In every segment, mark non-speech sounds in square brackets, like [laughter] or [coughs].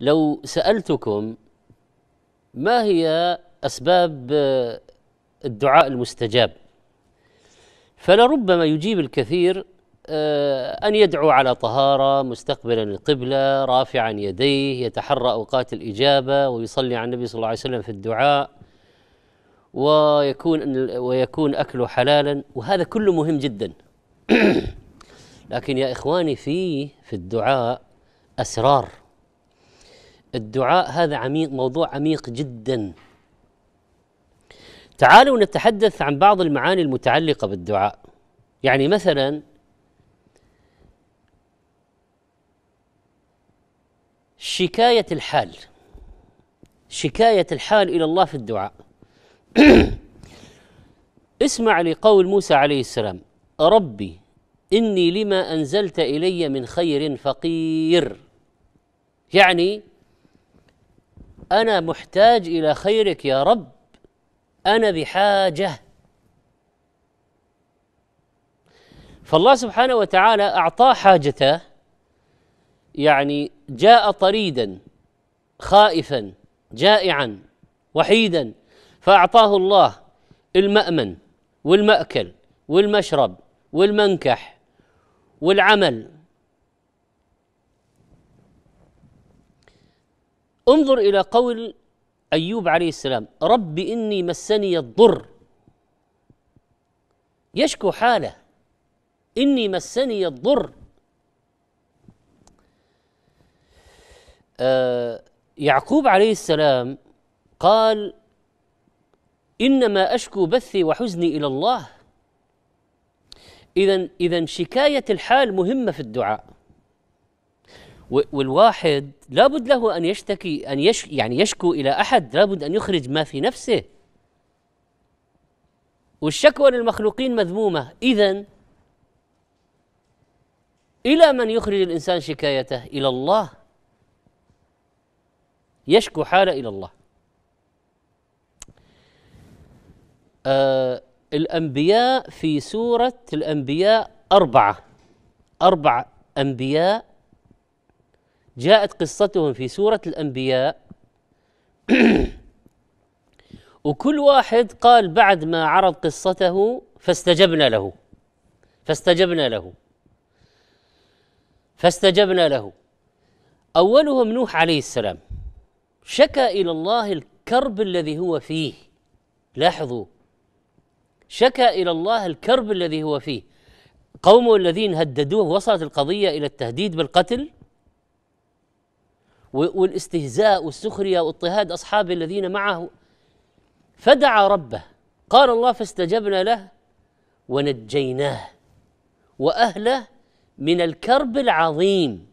لو سالتكم ما هي اسباب الدعاء المستجاب فلربما يجيب الكثير آه، ان يدعو على طهاره مستقبلا القبله رافعا يديه يتحرى اوقات الاجابه ويصلي على النبي صلى الله عليه وسلم في الدعاء ويكون ويكون اكله حلالا وهذا كله مهم جدا [clears throat] لكن يا اخواني فيه في الدعاء اسرار الدعاء هذا عميق موضوع عميق جدا تعالوا نتحدث عن بعض المعاني المتعلقة بالدعاء يعني مثلا شكاية الحال شكاية الحال إلى الله في الدعاء [coughs] اسمع لقول موسى عليه السلام ربي إني لما أنزلت إلي من خير فقير يعني انا محتاج الى خيرك يا رب انا بحاجه فالله سبحانه وتعالى اعطاه حاجته يعني جاء طريدا خائفا جائعا وحيدا فاعطاه الله المامن والماكل والمشرب والمنكح والعمل انظر إلى قول أيوب عليه السلام رب إني مسني الضر يشكو حاله إني مسني الضر آه يعقوب عليه السلام قال إنما أشكو بثي وحزني إلى الله إذا إذا شكاية الحال مهمة في الدعاء والواحد لابد له ان يشتكي ان يش يعني يشكو الى احد لابد ان يخرج ما في نفسه والشكوى للمخلوقين مذمومه اذا الى من يخرج الانسان شكايته الى الله يشكو حاله الى الله آه الانبياء في سوره الانبياء اربعه اربع انبياء جاءت قصتهم في سورة الأنبياء [clears throat] وكل واحد قال بعد ما عرض قصته فاستجبنا له فاستجبنا له فاستجبنا له أولهم نوح عليه السلام شكى إلى الله الكرب الذي هو فيه لاحظوا شكى إلى الله الكرب الذي هو فيه قومه الذين هددوه وصلت القضية إلى التهديد بالقتل والاستهزاء والسخريه واضطهاد اصحابه الذين معه فدعا ربه قال الله فاستجبنا له ونجيناه واهله من الكرب العظيم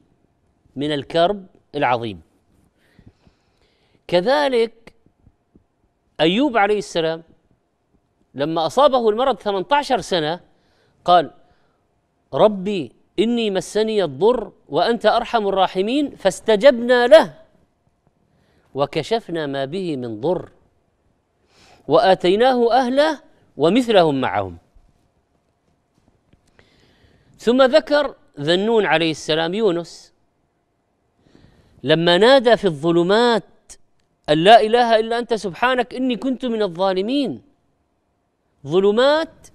من الكرب العظيم كذلك ايوب عليه السلام لما اصابه المرض 18 سنه قال ربي إني مسني الضر وأنت أرحم الراحمين فاستجبنا له وكشفنا ما به من ضر وآتيناه أهله ومثلهم معهم ثم ذكر ذنون عليه السلام يونس لما نادى في الظلمات أن لا إله إلا أنت سبحانك إني كنت من الظالمين ظلمات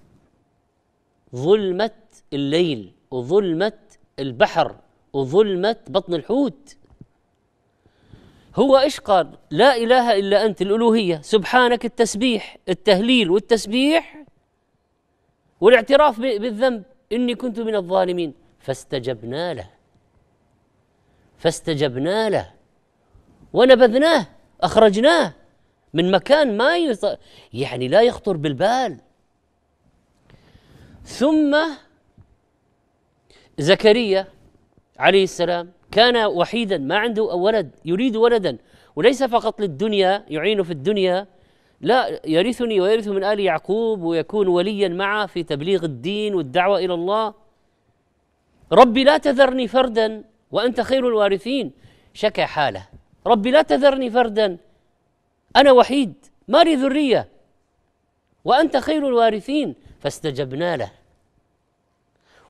ظلمة الليل وظلمة البحر وظلمة بطن الحوت هو ايش قال؟ لا اله الا انت الالوهيه، سبحانك التسبيح، التهليل والتسبيح والاعتراف بالذنب اني كنت من الظالمين فاستجبنا له فاستجبنا له ونبذناه اخرجناه من مكان ما يعني لا يخطر بالبال ثم زكريا عليه السلام كان وحيدا ما عنده ولد يريد ولدا وليس فقط للدنيا يعينه في الدنيا لا يرثني ويرث من آل يعقوب ويكون وليا معه في تبليغ الدين والدعوة إلى الله ربي لا تذرني فردا وأنت خير الوارثين شكى حاله ربي لا تذرني فردا أنا وحيد ما لي ذرية وأنت خير الوارثين فاستجبنا له